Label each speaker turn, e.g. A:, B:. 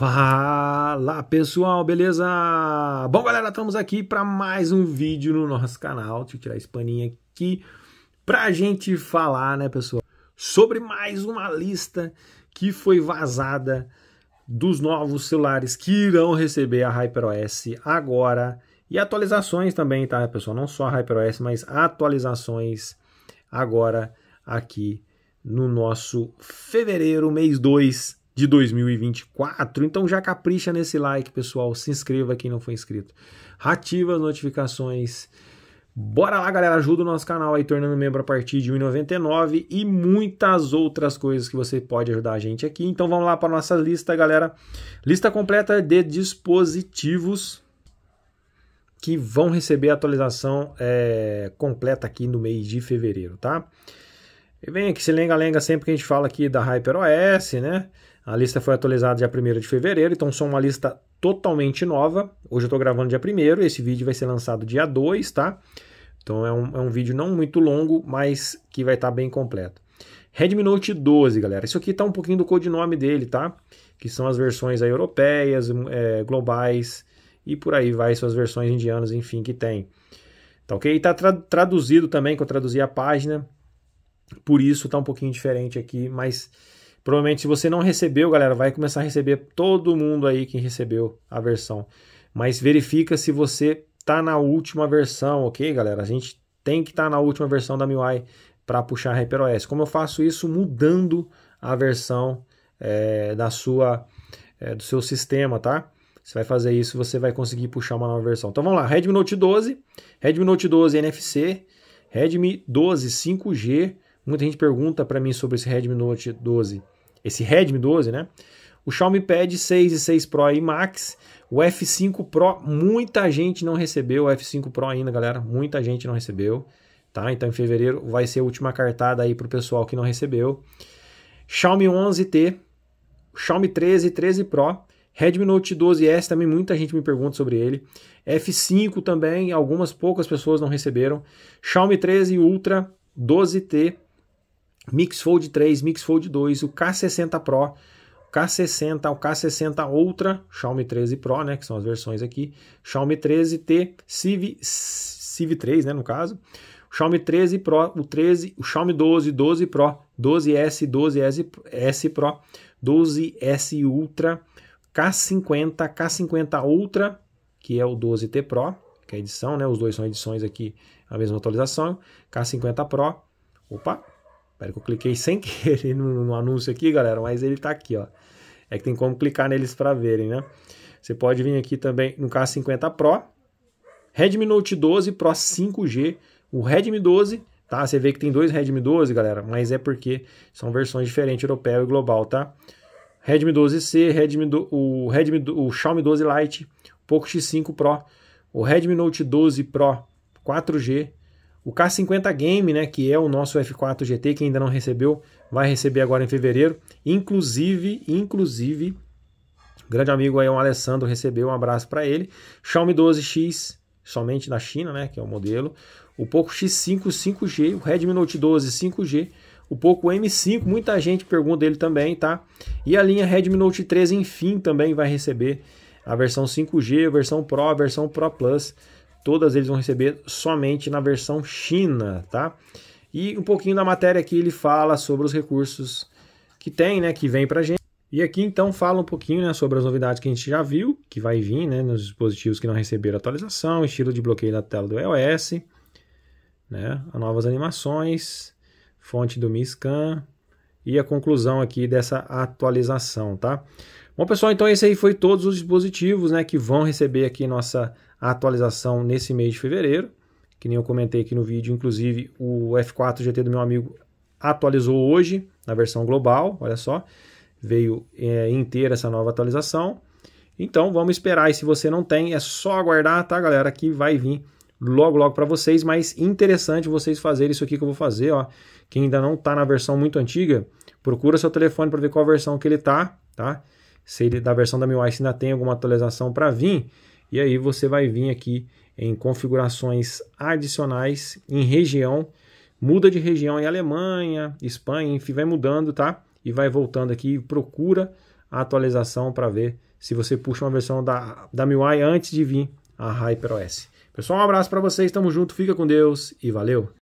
A: Fala pessoal, beleza? Bom galera, estamos aqui para mais um vídeo no nosso canal, deixa eu tirar a espaninha aqui, a gente falar, né pessoal, sobre mais uma lista que foi vazada dos novos celulares que irão receber a HyperOS agora e atualizações também, tá pessoal? Não só a HyperOS, mas atualizações agora aqui no nosso fevereiro, mês 2 de 2024. Então já capricha nesse like, pessoal. Se inscreva quem não for inscrito. Ativa as notificações. Bora lá, galera. Ajuda o nosso canal aí, tornando membro a partir de R$ 1,99 e muitas outras coisas que você pode ajudar a gente aqui. Então vamos lá para nossa lista, galera. Lista completa de dispositivos que vão receber a atualização é, completa aqui no mês de fevereiro, tá? E vem aqui, se lenga-lenga sempre que a gente fala aqui da HyperOS, né? A lista foi atualizada dia 1 de fevereiro, então são uma lista totalmente nova. Hoje eu estou gravando dia 1 esse vídeo vai ser lançado dia 2, tá? Então é um, é um vídeo não muito longo, mas que vai estar tá bem completo. Redmi Note 12, galera. Isso aqui tá um pouquinho do codinome dele, tá? Que são as versões aí, europeias, hum, é, globais e por aí vai, suas versões indianas, enfim, que tem. Tá ok? E tá tra traduzido também, que eu traduzi a página por isso tá um pouquinho diferente aqui, mas provavelmente se você não recebeu, galera, vai começar a receber todo mundo aí que recebeu a versão. Mas verifica se você tá na última versão, ok, galera? A gente tem que estar tá na última versão da MIUI para puxar a HyperOS. Como eu faço isso? Mudando a versão é, da sua, é, do seu sistema, tá? Você vai fazer isso, você vai conseguir puxar uma nova versão. Então vamos lá, Redmi Note 12, Redmi Note 12 NFC, Redmi 12 5G, Muita gente pergunta para mim sobre esse Redmi Note 12, esse Redmi 12, né? O Xiaomi Pad 6 e 6 Pro e Max, o F5 Pro, muita gente não recebeu o F5 Pro ainda, galera, muita gente não recebeu, tá? Então em fevereiro vai ser a última cartada aí pro pessoal que não recebeu. Xiaomi 11T, Xiaomi 13 13 Pro, Redmi Note 12S também muita gente me pergunta sobre ele. F5 também, algumas poucas pessoas não receberam. Xiaomi 13 Ultra, 12T, Mix Fold 3, Mix Fold 2, o K60 Pro, o K60, o K60 Ultra, Xiaomi 13 Pro, né, que são as versões aqui, Xiaomi 13T, Civ, Civ 3, né, no caso, o Xiaomi 13 Pro, o 13, o Xiaomi 12, 12 Pro, 12S, 12S S Pro, 12S Ultra, K50, K50 Ultra, que é o 12T Pro, que é a edição, né, os dois são edições aqui, a mesma atualização, K50 Pro, opa, Espera que eu cliquei sem querer no, no, anúncio aqui, galera, mas ele tá aqui, ó. É que tem como clicar neles para verem, né? Você pode vir aqui também no K50 Pro, Redmi Note 12 Pro 5G, o Redmi 12, tá? Você vê que tem dois Redmi 12, galera, mas é porque são versões diferentes, europeu e global, tá? Redmi 12C, Redmi do, o, Redmi, o Xiaomi 12 Lite, Poco X5 Pro, o Redmi Note 12 Pro 4G, o K50 Game, né, que é o nosso F4 GT, que ainda não recebeu, vai receber agora em fevereiro. Inclusive, inclusive, grande amigo aí, o Alessandro, recebeu um abraço para ele. Xiaomi 12X, somente da China, né, que é o modelo. O Poco X5 5G, o Redmi Note 12 5G, o Poco M5, muita gente pergunta ele também, tá? E a linha Redmi Note 13, enfim, também vai receber a versão 5G, a versão Pro, a versão Pro Plus Todas eles vão receber somente na versão China, tá? E um pouquinho da matéria aqui ele fala sobre os recursos que tem, né, que vem pra gente. E aqui então fala um pouquinho né, sobre as novidades que a gente já viu, que vai vir né, nos dispositivos que não receberam atualização, estilo de bloqueio da tela do iOS, né, novas animações, fonte do Mi Scan, e a conclusão aqui dessa atualização, tá? Bom, pessoal, então esse aí foi todos os dispositivos né, que vão receber aqui nossa atualização nesse mês de fevereiro. Que nem eu comentei aqui no vídeo, inclusive o F4 GT do meu amigo atualizou hoje na versão global, olha só. Veio é, inteira essa nova atualização. Então vamos esperar e se você não tem, é só aguardar, tá galera, que vai vir logo logo para vocês, mas interessante vocês fazerem isso aqui que eu vou fazer, ó. Quem ainda não está na versão muito antiga, procura seu telefone para ver qual versão que ele tá, tá? Se ele da versão da MIUI ainda tem alguma atualização para vir, e aí você vai vir aqui em configurações adicionais, em região, muda de região em Alemanha, Espanha, enfim, vai mudando, tá? E vai voltando aqui, procura a atualização para ver se você puxa uma versão da, da MIUI antes de vir a HyperOS. Pessoal, um abraço para vocês, tamo junto, fica com Deus e valeu!